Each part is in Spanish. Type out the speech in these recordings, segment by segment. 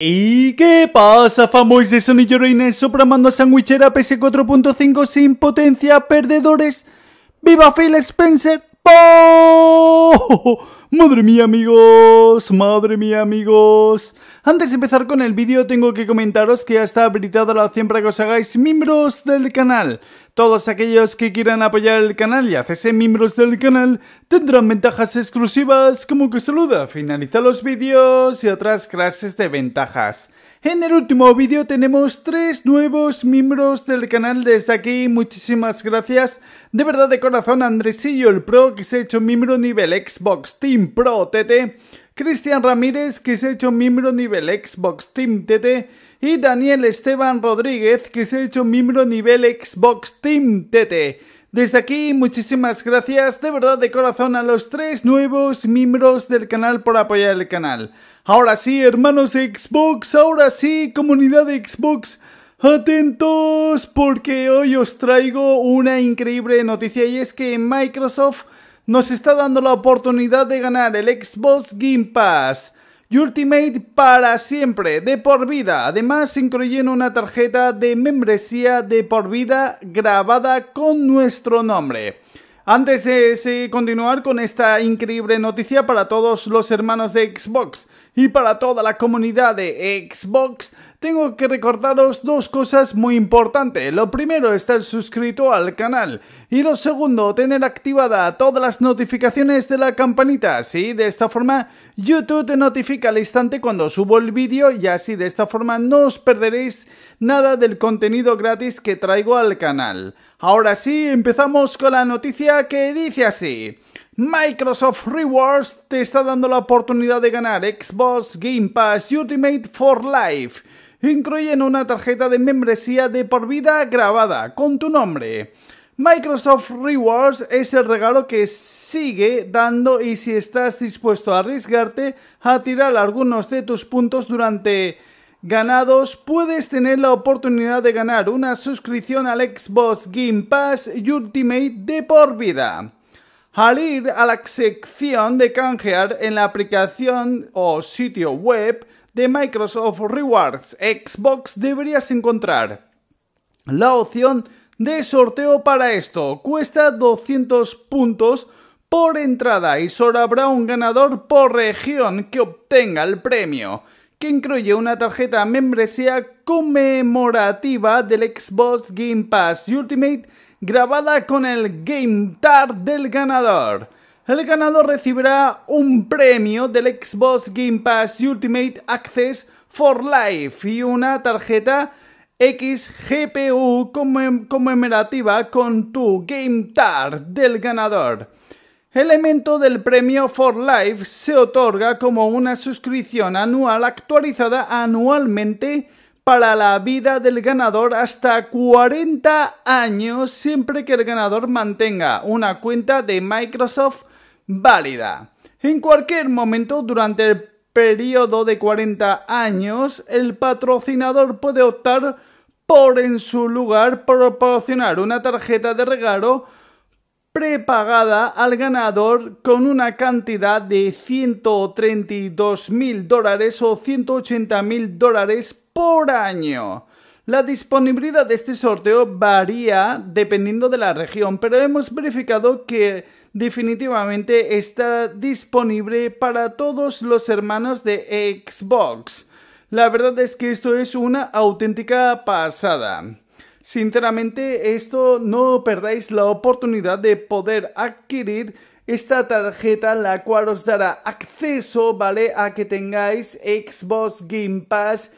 ¿Y qué pasa, famosos de Sony Reiner Sopramando a sandwichera PS4.5 sin potencia, perdedores? ¡Viva Phil Spencer! ¡Oh! ¡Madre mía, amigos! ¡Madre mía, amigos! Antes de empezar con el vídeo tengo que comentaros que ya está habilitada la opción para que os hagáis miembros del canal. Todos aquellos que quieran apoyar el canal y hacerse miembros del canal tendrán ventajas exclusivas como que saluda, finaliza los vídeos y otras clases de ventajas. En el último vídeo tenemos tres nuevos miembros del canal desde aquí, muchísimas gracias. De verdad de corazón Andresillo el Pro que se ha hecho miembro nivel Xbox Team Pro TT. Cristian Ramírez, que se ha hecho miembro nivel Xbox Team TT, y Daniel Esteban Rodríguez, que se ha hecho miembro nivel Xbox Team TT. Desde aquí, muchísimas gracias de verdad de corazón a los tres nuevos miembros del canal por apoyar el canal. Ahora sí, hermanos Xbox, ahora sí, comunidad de Xbox, atentos porque hoy os traigo una increíble noticia y es que Microsoft nos está dando la oportunidad de ganar el Xbox Game Pass Ultimate para siempre, de por vida. Además, incluyendo una tarjeta de membresía de por vida grabada con nuestro nombre. Antes de eh, continuar con esta increíble noticia para todos los hermanos de Xbox, y para toda la comunidad de Xbox, tengo que recordaros dos cosas muy importantes. Lo primero, estar suscrito al canal. Y lo segundo, tener activada todas las notificaciones de la campanita. Así, de esta forma, YouTube te notifica al instante cuando subo el vídeo y así de esta forma no os perderéis nada del contenido gratis que traigo al canal. Ahora sí, empezamos con la noticia que dice así. Microsoft Rewards te está dando la oportunidad de ganar Xbox Game Pass Ultimate for Life, incluyendo una tarjeta de membresía de por vida grabada con tu nombre. Microsoft Rewards es el regalo que sigue dando y si estás dispuesto a arriesgarte a tirar algunos de tus puntos durante ganados, puedes tener la oportunidad de ganar una suscripción al Xbox Game Pass Ultimate de por vida al ir a la sección de canjear en la aplicación o sitio web de Microsoft Rewards Xbox deberías encontrar la opción de sorteo para esto. Cuesta 200 puntos por entrada y solo habrá un ganador por región que obtenga el premio, que incluye una tarjeta membresía conmemorativa del Xbox Game Pass Ultimate grabada con el Game del ganador. El ganador recibirá un premio del Xbox Game Pass Ultimate Access for Life y una tarjeta XGPU conmemorativa con tu Game del ganador. El Elemento del premio For Life se otorga como una suscripción anual actualizada anualmente para la vida del ganador hasta 40 años siempre que el ganador mantenga una cuenta de Microsoft válida. En cualquier momento durante el periodo de 40 años, el patrocinador puede optar por en su lugar proporcionar una tarjeta de regalo prepagada al ganador con una cantidad de 132 mil dólares o 180 mil dólares por año. La disponibilidad de este sorteo varía dependiendo de la región, pero hemos verificado que definitivamente está disponible para todos los hermanos de Xbox. La verdad es que esto es una auténtica pasada. Sinceramente, esto no perdáis la oportunidad de poder adquirir esta tarjeta, la cual os dará acceso, ¿vale? A que tengáis Xbox Game Pass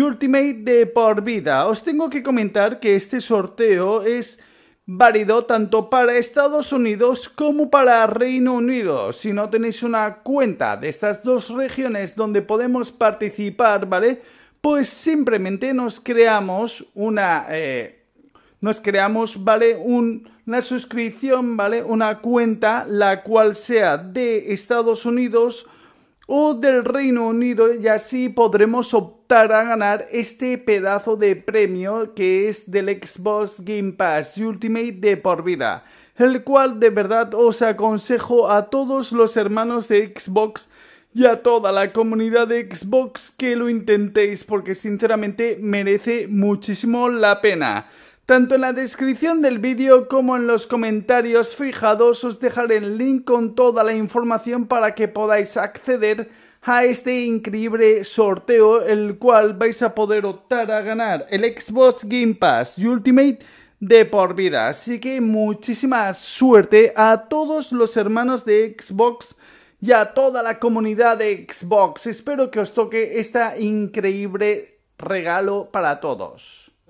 Ultimate de por vida. Os tengo que comentar que este sorteo es válido tanto para Estados Unidos como para Reino Unido. Si no tenéis una cuenta de estas dos regiones donde podemos participar, ¿vale? Pues simplemente nos creamos una... Eh, nos creamos, ¿vale? una suscripción, ¿vale? Una cuenta la cual sea de Estados Unidos o del Reino Unido y así podremos optar a ganar este pedazo de premio que es del Xbox Game Pass Ultimate de por vida, el cual de verdad os aconsejo a todos los hermanos de Xbox y a toda la comunidad de Xbox que lo intentéis porque sinceramente merece muchísimo la pena. Tanto en la descripción del vídeo como en los comentarios fijados os dejaré el link con toda la información para que podáis acceder a este increíble sorteo el cual vais a poder optar a ganar el Xbox Game Pass Ultimate de por vida. Así que muchísima suerte a todos los hermanos de Xbox y a toda la comunidad de Xbox. Espero que os toque este increíble regalo para todos